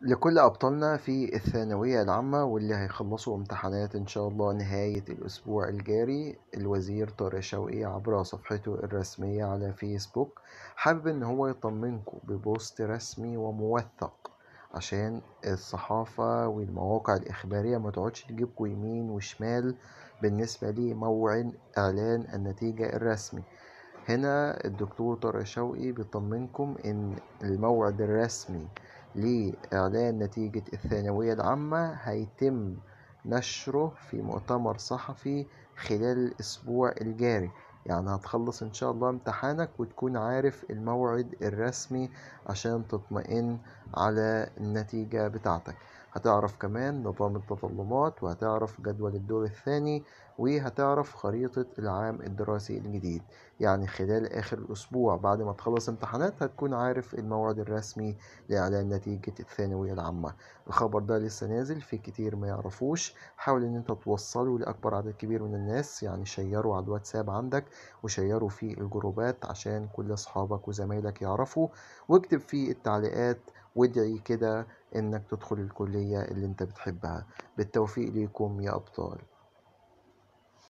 لكل أبطالنا في الثانوية العامة واللي هيخلصوا امتحانات إن شاء الله نهاية الأسبوع الجاري الوزير طارق شوقي عبر صفحته الرسمية على فيسبوك حابب إن هو يطمنكم ببوست رسمي وموثق عشان الصحافة والمواقع الإخبارية ما تقعدش تجيبكوا يمين وشمال بالنسبة لموعد إعلان النتيجة الرسمي هنا الدكتور طارق شوقي بيطمنكم إن الموعد الرسمي لإعلان نتيجة الثانوية العامة هيتم نشره في مؤتمر صحفي خلال الأسبوع الجاري يعني هتخلص ان شاء الله امتحانك وتكون عارف الموعد الرسمي عشان تطمئن على النتيجة بتاعتك هتعرف كمان نظام التظلمات وهتعرف جدول الدور الثاني وهتعرف خريطة العام الدراسي الجديد يعني خلال آخر الأسبوع بعد ما تخلص امتحانات هتكون عارف الموعد الرسمي لإعلان نتيجة الثانوية العامة الخبر ده لسه نازل في كتير ما يعرفوش حاول إن أنت توصله لأكبر عدد كبير من الناس يعني شيره على الواتساب عندك وشيروا في الجروبات عشان كل أصحابك وزمايلك يعرفوا واكتب في التعليقات وادعي كده إنك تدخل الكلية اللي أنت بتحبها بالتوفيق ليكم يا أبطال